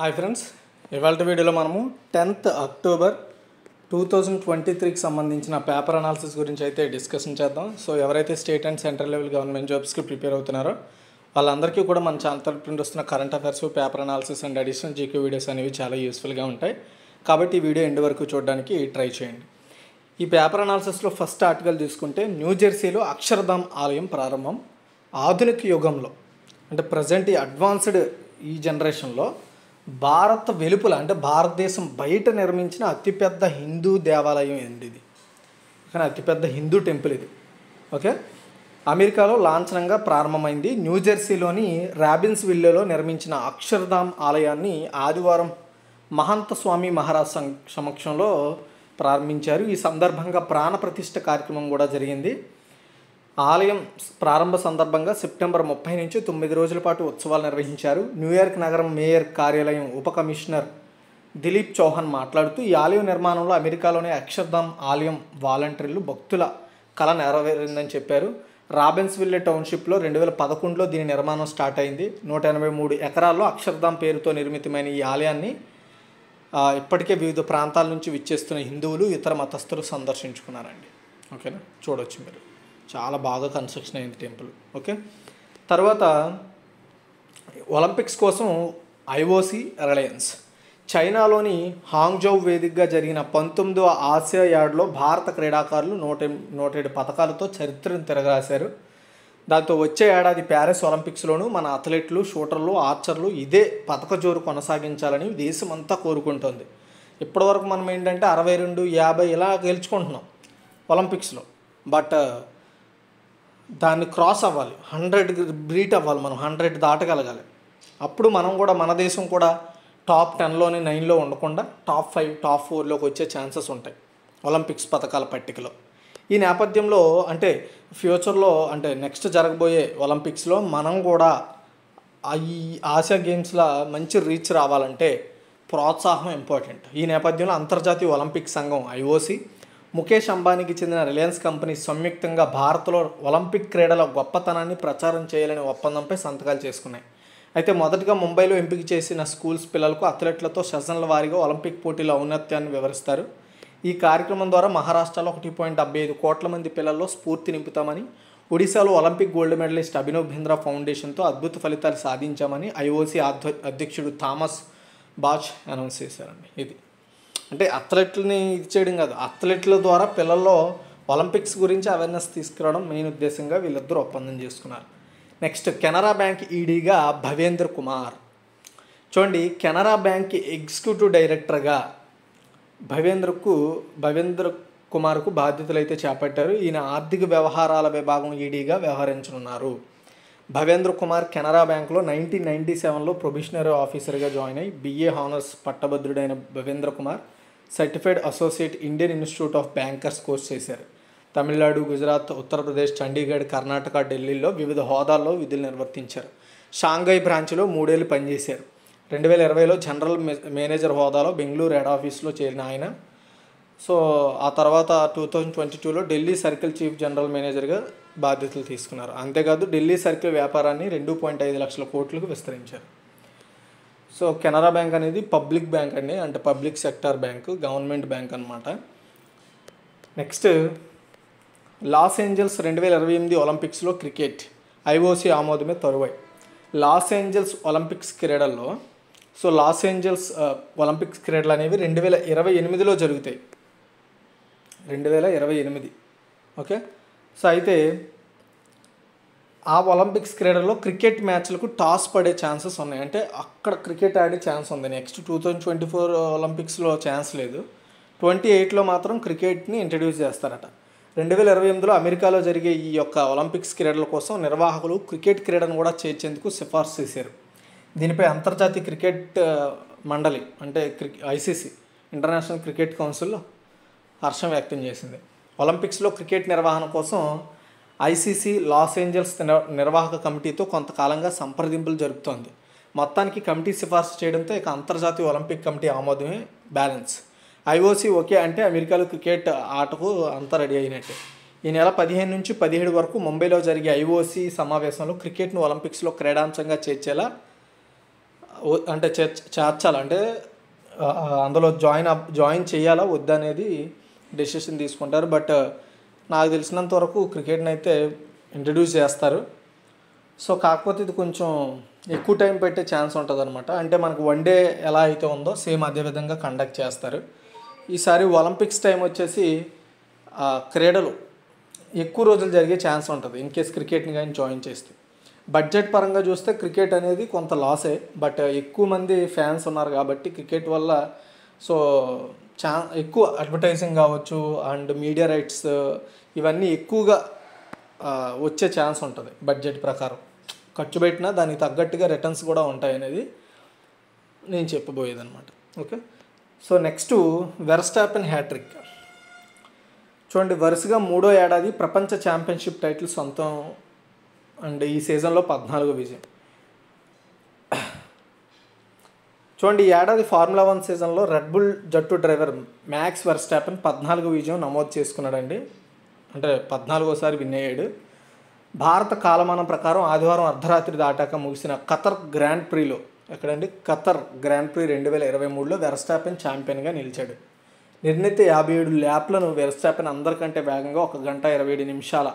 hi friends ఇవాళ వీడియోలో మనము tenth October two thousand twenty త్రీకి సంబంధించిన పేపర్ అనాలిసిస్ గురించి అయితే డిస్కషన్ చేద్దాం సో ఎవరైతే state and central level government జాబ్స్కి ప్రిపేర్ అవుతున్నారో వాళ్ళందరికీ కూడా మన ఛానల్ తరపున వస్తున్న current affairs paper analysis and additional GK videos అనేవి చాలా యూస్ఫుల్గా ఉంటాయి కాబట్టి ఈ వీడియో ఎండ్ వరకు చూడడానికి ట్రై చేయండి ఈ పేపర్ అనాలిసిస్లో ఫస్ట్ ఆర్టికల్ తీసుకుంటే న్యూజెర్సీలో అక్షరధామ్ ఆలయం ప్రారంభం ఆధునిక యుగంలో అంటే ప్రజెంట్ ఈ అడ్వాన్స్డ్ ఈ జనరేషన్లో భారత వెలుపల అంటే భారతదేశం బయట నిర్మించిన అతిపెద్ద హిందూ దేవాలయం ఏంటి ఇది కానీ అతిపెద్ద హిందూ టెంపుల్ ఇది ఓకే అమెరికాలో లాంఛనంగా ప్రారంభమైంది న్యూజెర్సీలోని రాబిన్స్ విల్లేలో నిర్మించిన అక్షర్ధామ్ ఆలయాన్ని ఆదివారం మహంత స్వామి మహారాజ్ సమక్షంలో ప్రారంభించారు ఈ సందర్భంగా ప్రాణ ప్రతిష్ఠ కార్యక్రమం కూడా జరిగింది ఆలయం ప్రారంభ సందర్భంగా సెప్టెంబర్ ముప్పై నుంచి తొమ్మిది రోజుల పాటు ఉత్సవాలు నిర్వహించారు న్యూయార్క్ నగరం మేయర్ కార్యాలయం ఉప కమిషనర్ దిలీప్ చౌహాన్ మాట్లాడుతూ ఈ ఆలయం నిర్మాణంలో అమెరికాలోని అక్షర్ధామ్ ఆలయం వాలంటీర్లు భక్తుల కళ నెరవేరిందని చెప్పారు విల్లే టౌన్షిప్లో రెండు వేల పదకొండులో దీని నిర్మాణం స్టార్ట్ అయింది నూట ఎనభై మూడు ఎకరాల్లో అక్షర్ధామ్ పేరుతో నిర్మితమైన ఈ ఆలయాన్ని ఇప్పటికే వివిధ ప్రాంతాల నుంచి విచ్చేస్తున్న హిందువులు ఇతర మతస్థులు సందర్శించుకున్నారండి ఓకేనా చూడొచ్చు మీరు చాలా బాగా కన్స్ట్రక్షన్ అయింది టెంపుల్ ఓకే తర్వాత ఒలింపిక్స్ కోసం ఐఓసి రిలయన్స్ చైనాలోని హాంగ్జౌ వేదికగా జరిగిన పంతొమ్మిదవ ఆసియా యార్డ్లో భారత క్రీడాకారులు నూట నూట ఏడు పథకాలతో చరిత్రను తిరగరాశారు దాంతో వచ్చే ఏడాది ప్యారిస్ ఒలింపిక్స్లోనూ మన అథ్లెట్లు షూటర్లు ఆర్చర్లు ఇదే పథక జోరు కొనసాగించాలని దేశమంతా కోరుకుంటుంది ఇప్పటివరకు మనం ఏంటంటే అరవై రెండు యాభై ఇలా గెలుచుకుంటున్నాం ఒలింపిక్స్లో బట్ దాన్ని క్రాస్ అవ్వాలి హండ్రెడ్ బ్రీట్ అవ్వాలి మనం హండ్రెడ్ దాటగలగాలి అప్పుడు మనం కూడా మన దేశం కూడా టాప్ టెన్లోని నైన్లో ఉండకుండా టాప్ ఫైవ్ టాప్ ఫోర్లోకి వచ్చే ఛాన్సెస్ ఉంటాయి ఒలింపిక్స్ పథకాల పట్టికలో ఈ నేపథ్యంలో అంటే ఫ్యూచర్లో అంటే నెక్స్ట్ జరగబోయే ఒలింపిక్స్లో మనం కూడా ఈ ఆసియా గేమ్స్లో మంచి రీచ్ రావాలంటే ప్రోత్సాహం ఇంపార్టెంట్ ఈ నేపథ్యంలో అంతర్జాతీయ ఒలింపిక్ సంఘం ఐఓసీ ముఖేష్ అంబానీకి చెందిన రిలయన్స్ కంపెనీ సంయుక్తంగా భారత్లో ఒలింపిక్ క్రీడల గొప్పతనాన్ని ప్రచారం చేయాలనే ఒప్పందంపై సంతకాలు చేసుకున్నాయి అయితే మొదటగా ముంబైలో ఎంపిక చేసిన స్కూల్స్ పిల్లలకు అథ్లెట్లతో సెషన్ల వారీగా ఒలింపిక్ పోటీల ఔన్నత్యాన్ని వివరిస్తారు ఈ కార్యక్రమం ద్వారా మహారాష్ట్రలో ఒకటి పాయింట్ డెబ్బై ఐదు కోట్ల మంది పిల్లల్లో స్ఫూర్తి నింపుతామని ఒడిశాలో Olympic gold medallist Abhinav Bindra ఫౌండేషన్తో అద్భుత ఫలితాలు సాధించామని ఐఓసీ అధ్యక్షుడు థామస్ బాచ్ అనౌన్స్ చేశారండి ఇది అంటే అథ్లెట్లని ఇది చేయడం కాదు అథ్లెట్ల ద్వారా పిల్లల్లో ఒలింపిక్స్ గురించి అవేర్నెస్ తీసుకురావడం మెయిన్ ఉద్దేశంగా వీళ్ళిద్దరూ ఒప్పందం చేసుకున్నారు నెక్స్ట్ కెనరా బ్యాంక్ ఈడీగా భవేంద్ర కుమార్ చూడండి కెనరా బ్యాంక్ ఎగ్జిక్యూటివ్ డైరెక్టర్గా భవేంద్రకు భవేంద్ర కుమార్కు బాధ్యతలు అయితే చేపట్టారు ఈయన ఆర్థిక వ్యవహారాల విభాగం ఈడీగా వ్యవహరించనున్నారు భవేంద్ర కుమార్ కెనరా బ్యాంక్లో నైన్టీన్ నైన్టీ సెవెన్లో ప్రొబిషనరీ ఆఫీసర్గా జాయిన్ అయ్యి బిఏ హానర్స్ పట్టభద్రుడైన Bhavendra Kumar certified associate Indian institute of bankers course చేశారు తమిళనాడు గుజరాత్ ఉత్తరప్రదేశ్ చండీగఢ్ కర్ణాటక ఢిల్లీలో వివిధ హోదాల్లో విధులు నిర్వర్తించారు షాంఘై బ్రాంచ్లో మూడేళ్ళు పనిచేశారు రెండు వేల ఇరవైలో జనరల్ మేనేజర్ హోదాలో బెంగళూరు హెడ్ ఆఫీస్లో చేరిన ఆయన సో ఆ తర్వాత టూ థౌజండ్ ట్వంటీ టూలో ఢిల్లీ సర్కిల్ చీఫ్ జనరల్ మేనేజర్గా బాధ్యతలు తీసుకున్నారు అంతేకాదు ఢిల్లీ సర్కిల్ వ్యాపారాన్ని రెండు పాయింట్ ఐదు లక్షల కోట్లకు విస్తరించారు సో కెనరా బ్యాంక్ అనేది పబ్లిక్ బ్యాంక్ అండి అంటే public sector bank government bank అనమాట నెక్స్ట్ లాస్ ఏంజల్స్ రెండు వేల ఇరవై ఎనిమిది ఒలింపిక్స్లో క్రికెట్ ఐఓసీ ఆమోదమే తరువాయి లాస్ ఏంజల్స్ ఒలింపిక్స్ క్రీడల్లో సో లాస్ ఏంజల్స్ ఒలింపిక్స్ క్రీడలు అనేవి రెండు వేల ఇరవై ఎనిమిదిలో జరుగుతాయి రెండు వేల ఇరవై ఎనిమిది ఓకే సో అయితే ఆ ఒలింపిక్స్ క్రీడలో క్రికెట్ మ్యాచ్లకు టాస్ పడే ఛాన్సెస్ ఉన్నాయి అంటే అక్కడ క్రికెట్ ఆడే ఛాన్స్ ఉంది next two thousand twenty four ఒలింపిక్స్లో ఛాన్స్ లేదు ట్వంటీ ఎయిట్లో మాత్రం క్రికెట్ని ఇంట్రడ్యూస్ చేస్తారట రెండు వేల ఇరవై ఎనిమిదిలో అమెరికాలో జరిగే ఈ యొక్క ఒలింపిక్స్ క్రీడల కోసం నిర్వాహకులు క్రికెట్ క్రీడను కూడా చేర్చేందుకు సిఫార్సు చేశారు దీనిపై అంతర్జాతీయ క్రికెట్ మండలి అంటే ఐసీసీ ఇంటర్నేషనల్ క్రికెట్ కౌన్సిల్ హర్షం వ్యక్తం చేసింది ఒలింపిక్స్లో క్రికెట్ నిర్వహణ కోసం ఐసీసీ లాస్ ఏంజల్స్ నిర్వాహక కమిటీతో కొంతకాలంగా సంప్రదింపులు జరుపుతోంది మొత్తానికి కమిటీ సిఫార్సు చేయడంతో ఇక అంతర్జాతీయ ఒలింపిక్ కమిటీ ఆమోదమే బ్యాలెన్స్ ఐఓసీ ఓకే అంటే అమెరికాలో క్రికెట్ ఆటకు అంతా రెడీ అయినట్టే ఈ నెల పదిహేను నుంచి పదిహేడు వరకు ముంబైలో జరిగే ఐఓసీ సమావేశంలో క్రికెట్ను ఒలింపిక్స్లో క్రీడాంశంగా చేర్చేలా అంటే చేర్చాలి అంటే అందులో జాయిన్ జాయిన్ చేయాలా వద్దనేది డెసిషన్ తీసుకుంటారు బట్ నాకు తెలిసినంత వరకు క్రికెట్ని అయితే ఇంట్రడ్యూస్ చేస్తారు సో కాకపోతే ఇది కొంచెం ఎక్కువ టైం పెట్టే ఛాన్స్ ఉంటుందన్నమాట అంటే మనకు వన్ డే ఎలా అయితే ఉందో సేమ్ అదేవిధంగా కండక్ట్ చేస్తారు ఈసారి ఒలింపిక్స్ టైం వచ్చేసి క్రీడలు ఎక్కువ రోజులు జరిగే ఛాన్స్ ఉంటుంది ఇన్ కేస్ క్రికెట్ని కానీ జాయిన్ చేస్తే బడ్జెట్ పరంగా చూస్తే క్రికెట్ అనేది కొంత లాసే బట్ ఎక్కువ మంది ఫ్యాన్స్ ఉన్నారు కాబట్టి క్రికెట్ వల్ల సో చా ఎక్కువ అడ్వర్టైజింగ్ కావచ్చు అండ్ మీడియా రైట్స్ ఇవన్నీ ఎక్కువగా వచ్చే ఛాన్స్ ఉంటుంది బడ్జెట్ ప్రకారం ఖర్చు పెట్టినా దానికి తగ్గట్టుగా రిటర్న్స్ కూడా ఉంటాయి అనేది నేను చెప్పబోయేది అనమాట okay so next and hat trick చూడండి వరుసగా మూడో ఏడాది ప్రపంచ ఛాంపియన్షిప్ టైటిల్ సొంతం అండ్ ఈ సీజన్లో పద్నాలుగో విజయం చూడండి ఈ ఏడాది ఫార్ములా వన్ సీజన్లో రెడ్ బుల్ జట్టు డ్రైవర్ మ్యాక్స్ వెర్స్టాపెన్ పద్నాలుగు విజయం నమోదు చేసుకున్నాడండి అంటే పద్నాలుగోసారి విన్ అయ్యాడు భారత కాలమానం ప్రకారం ఆదివారం అర్ధరాత్రి దాటాక ముగిసిన ఖతర్ గ్రాండ్ ప్రీలో ఎక్కడండి ఖతర్ గ్రాండ్ ప్రీ రెండు వేల ఇరవై మూడులో వెరస్టాపెన్ ఛాంపియన్గా నిలిచాడు నిర్ణీత యాభై ఏడు ల్యాప్లను వెరస్టాపెన్ అందరికంటే వేగంగా ఒక గంట ఇరవై ఏడు నిమిషాల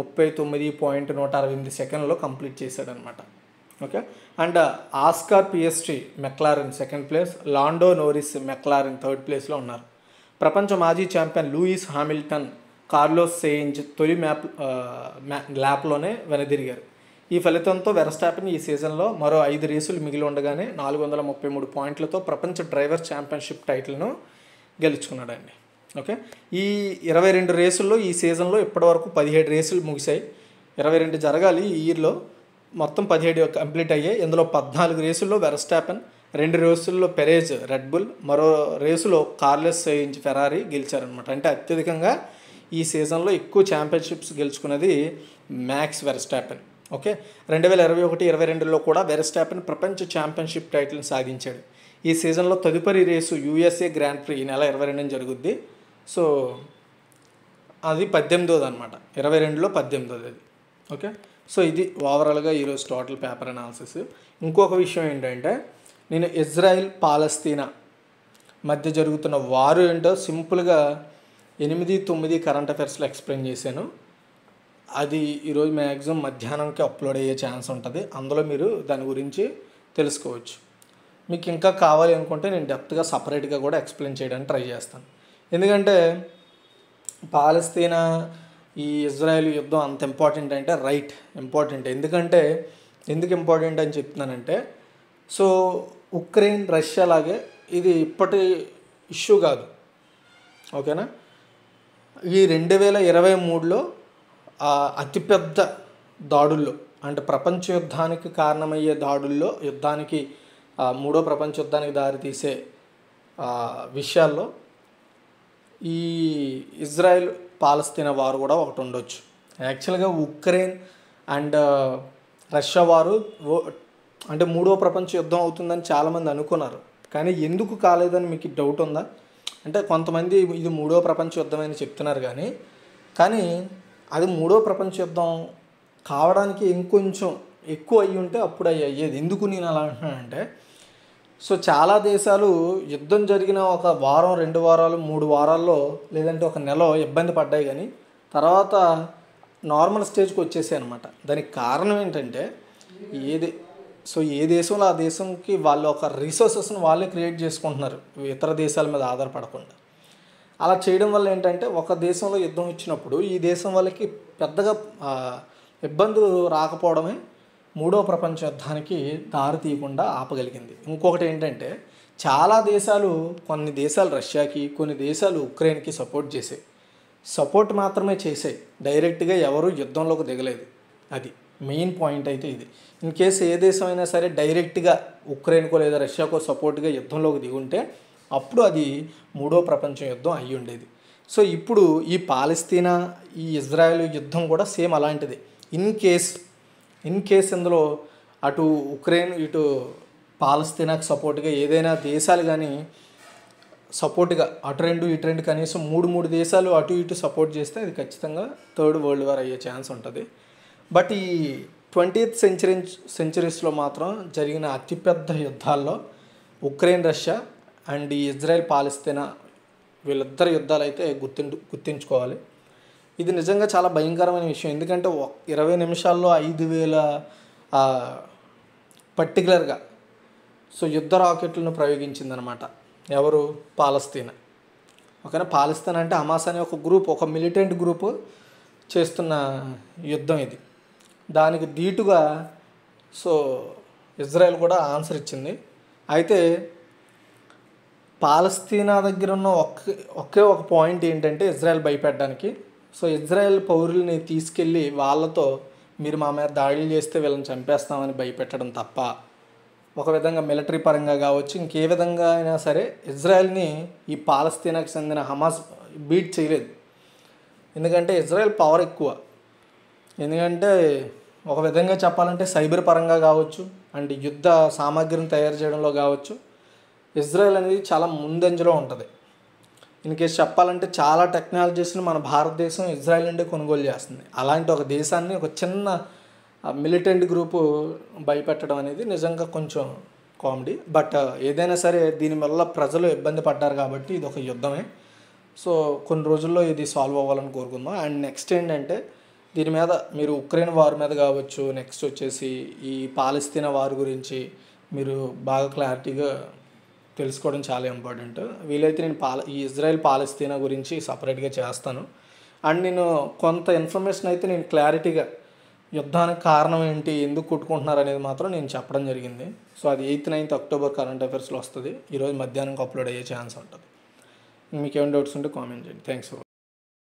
ముప్పై తొమ్మిది పాయింట్ నూట అరవై ఎనిమిది సెకండ్లో కంప్లీట్ చేశాడనమాట okay and Oscar Piastri McLaren second place Lando Norris McLaren third ప్లేస్లో ఉన్నారు ప్రపంచ మాజీ champion Lewis Hamilton Carlos Sainz తొలి మ్యాప్ ల్యాప్లోనే uh, వెనదిరిగారు ఈ ఫలితంతో వెరస్టాపిన్ ఈ సీజన్లో మరో ఐదు రేసులు మిగిలి ఉండగానే నాలుగు వందల ముప్పై మూడు పాయింట్లతో ప్రపంచ డ్రైవర్ ఛాంపియన్షిప్ టైటిల్ను గెలుచుకున్నాడండి ఓకే ఈ ఇరవై రెండు రేసుల్లో ఈ సీజన్లో ఇప్పటివరకు పదిహేడు రేసులు ముగిశాయి ఇరవై రెండు జరగాలి ఈ ఇయర్లో మొత్తం పదిహేడు కంప్లీట్ అయ్యాయి ఇందులో పద్నాలుగు రేసుల్లో వెరస్టాపెన్ రెండు రేసుల్లో పెరేజ్ రెడ్ బుల్ మరో రేసులో కార్లెస్ సైన్స్ ఫెరారీ గెలిచారనమాట అంటే అత్యధికంగా ఈ సీజన్లో ఎక్కువ ఛాంపియన్షిప్స్ గెలుచుకున్నది మ్యాక్స్ వెరస్టాపెన్ ఓకే రెండు వేల ఇరవై ఒకటి ఇరవై రెండులో కూడా వెరస్టాపెన్ ప్రపంచ ఛాంపియన్షిప్ టైటిల్ని సాధించాడు ఈ సీజన్లో తదుపరి రేసు యూఎస్ఏ గ్రాండ్ ప్రీ ఈ నెల ఇరవై రెండున జరుగుద్ది సో అది పద్దెనిమిదోది అనమాట ఇరవై రెండులో పద్దెనిమిదోది అది ఓకే సో ఇది ఓవరాల్గా ఈరోజు టోటల్ పేపర్ అనాలిసిస్ ఇంకొక విషయం ఏంటంటే నేను ఇజ్రాయిల్ పాలస్తీనా మధ్య జరుగుతున్న వారు ఏంటో సింపుల్గా ఎనిమిది తొమ్మిది కరెంట్ అఫైర్స్లో ఎక్స్ప్లెయిన్ చేశాను అది ఈరోజు మ్యాక్సిమం మధ్యాహ్నంకి అప్లోడ్ అయ్యే ఛాన్స్ ఉంటుంది అందులో మీరు దాని గురించి తెలుసుకోవచ్చు మీకు ఇంకా కావాలి అనుకుంటే నేను డెప్త్గా సపరేట్గా కూడా ఎక్స్ప్లెయిన్ చేయడానికి ట్రై చేస్తాను ఎందుకంటే పాలస్తీనా ఈ ఇజ్రాయెల్ యుద్ధం అంత ఇంపార్టెంట్ అంటే రైట్ ఇంపార్టెంట్ ఎందుకంటే ఎందుకు ఇంపార్టెంట్ అని చెప్తున్నానంటే సో ఉక్రెయిన్ రష్యా లాగే ఇది ఇప్పటి ఇష్యూ కాదు ఓకేనా ఈ రెండు వేల ఇరవై మూడులో అతిపెద్ద దాడుల్లో అంటే ప్రపంచ యుద్ధానికి కారణమయ్యే దాడుల్లో యుద్ధానికి మూడో ప్రపంచ యుద్ధానికి దారితీసే విషయాల్లో ఈ ఇజ్రాయెల్ పాలస్తీనా వారు కూడా ఒకటి ఉండొచ్చు యాక్చువల్గా ఉక్రెయిన్ అండ్ రష్యా వారు అంటే మూడో ప్రపంచ యుద్ధం అవుతుందని చాలామంది అనుకున్నారు కానీ ఎందుకు కాలేదని మీకు డౌట్ ఉందా అంటే కొంతమంది ఇది మూడో ప్రపంచ యుద్ధం అని చెప్తున్నారు కానీ కానీ అది మూడో ప్రపంచ యుద్ధం కావడానికి ఇంకొంచెం ఎక్కువ అయ్యి ఉంటే అప్పుడు అయ్యేది ఎందుకు నేను అలా అంటున్నానంటే సో చాలా దేశాలు యుద్ధం జరిగిన ఒక వారం రెండు వారాలు మూడు వారాల్లో లేదంటే ఒక నెల ఇబ్బంది పడ్డాయి కానీ తర్వాత నార్మల్ స్టేజ్కి వచ్చేసాయి అనమాట దానికి కారణం ఏంటంటే ఏది సో ఏ దేశంలో ఆ దేశంకి వాళ్ళ ఒక రిసోర్సెస్ని వాళ్ళే క్రియేట్ చేసుకుంటున్నారు ఇతర దేశాల మీద ఆధారపడకుండా అలా చేయడం వల్ల ఏంటంటే ఒక దేశంలో యుద్ధం ఇచ్చినప్పుడు ఈ దేశం వాళ్ళకి పెద్దగా ఇబ్బందులు రాకపోవడమే మూడో ప్రపంచ యుద్ధానికి దారి తీయకుండా ఆపగలిగింది ఇంకొకటి ఏంటంటే చాలా దేశాలు కొన్ని దేశాలు రష్యాకి కొన్ని దేశాలు ఉక్రెయిన్కి సపోర్ట్ చేసాయి సపోర్ట్ మాత్రమే చేసాయి డైరెక్ట్గా ఎవరు యుద్ధంలోకి దిగలేదు అది మెయిన్ పాయింట్ అయితే ఇది ఇన్ కేసు ఏ దేశం అయినా సరే డైరెక్ట్గా ఉక్రెయిన్కో లేదా రష్యాకో సపోర్ట్గా యుద్ధంలోకి దిగుంటే అప్పుడు అది మూడో ప్రపంచ యుద్ధం అయి ఉండేది సో ఇప్పుడు ఈ పాలస్తీనా ఈ ఇజ్రాయెల్ యుద్ధం కూడా సేమ్ అలాంటిది ఇన్ కేస్ ఇన్ కేస్ ఇందులో అటు ఉక్రెయిన్ ఇటు పాలస్తీనాకు సపోర్ట్గా ఏదైనా దేశాలు కానీ సపోర్ట్గా అటు రెండు ఇటు రెండు కనీసం మూడు మూడు దేశాలు అటు ఇటు సపోర్ట్ చేస్తే అది ఖచ్చితంగా థర్డ్ వరల్డ్ వార్ అయ్యే ఛాన్స్ ఉంటుంది బట్ ఈ ట్వంటీత్ సెంచరీ సెంచరీస్లో మాత్రం జరిగిన అతిపెద్ద యుద్ధాల్లో Ukraine Russia and Israel Palestine వీళ్ళిద్దరు యుద్ధాలు అయితే గుర్తించు గుర్తించుకోవాలి ఇది నిజంగా చాలా భయంకరమైన విషయం ఎందుకంటే ఇరవై నిమిషాల్లో ఐదు వేల పర్టికులర్గా సో యుద్ధ రాకెట్లను ప్రయోగించిందనమాట ఎవరు పాలస్తీనా ఓకేనా పాలస్తీన్ అంటే హమాస్ అనే ఒక గ్రూప్ ఒక మిలిటెంట్ గ్రూప్ చేస్తున్న యుద్ధం ఇది దానికి ధీటుగా సో ఇజ్రాయెల్ కూడా ఆన్సర్ ఇచ్చింది అయితే పాలస్తీనా దగ్గర ఉన్న ఒకే ఒకే ఒక పాయింట్ ఏంటంటే ఇజ్రాయెల్ భయపెట్టడానికి సో ఇజ్రాయెల్ పౌరుల్ని తీసుకెళ్ళి వాళ్ళతో మీరు మా మీద దాడులు చేస్తే వీళ్ళని చంపేస్తామని భయపెట్టడం తప్ప ఒక విధంగా మిలిటరీ పరంగా కావచ్చు ఇంకే విధంగా అయినా సరే ఇజ్రాయెల్ని ఈ పాలస్తీనాకు చెందిన హమాస్ బీట్ చేయలేదు ఎందుకంటే ఇజ్రాయెల్ పవర్ ఎక్కువ ఎందుకంటే ఒక విధంగా చెప్పాలంటే సైబర్ పరంగా కావచ్చు అండ్ యుద్ధ సామాగ్రిని తయారు చేయడంలో కావచ్చు ఇజ్రాయెల్ అనేది చాలా ముందంజలో ఉంటుంది ఇన్ చెప్పాలంటే చాలా టెక్నాలజీస్ని మన భారతదేశం ఇజ్రాయెల్ నుండి కొనుగోలు చేస్తుంది అలాంటి ఒక దేశాన్ని ఒక చిన్న మిలిటెంట్ గ్రూపు భయపెట్టడం అనేది నిజంగా కొంచెం కామెడీ బట్ ఏదైనా సరే దీనివల్ల ప్రజలు ఇబ్బంది పడ్డారు కాబట్టి ఇది ఒక యుద్ధమే సో కొన్ని రోజుల్లో ఇది సాల్వ్ అవ్వాలని కోరుకుందాం అండ్ నెక్స్ట్ ఏంటంటే దీని మీద మీరు ఉక్రెయిన్ వారి మీద కావచ్చు నెక్స్ట్ వచ్చేసి ఈ పాలస్తీనా వారి గురించి మీరు బాగా క్లారిటీగా తెలుసుకోవడం చాలా ఇంపార్టెంట్ వీలైతే నేను పాల ఈ ఇజ్రాయెల్ పాలస్తీనా గురించి సపరేట్గా చేస్తాను అండ్ నేను కొంత ఇన్ఫర్మేషన్ అయితే నేను క్లారిటీగా యుద్ధానికి కారణం ఏంటి ఎందుకు కొట్టుకుంటున్నారు అనేది మాత్రం నేను చెప్పడం జరిగింది సో అది ఎయిత్ నైన్త్ అక్టోబర్ కరెంట్ అఫైర్స్లో వస్తుంది ఈరోజు మధ్యాహ్నంకి అప్లోడ్ అయ్యే ఛాన్స్ ఉంటుంది మీకేం డౌట్స్ ఉంటే కామెంట్ చేయండి థ్యాంక్స్ ఫర్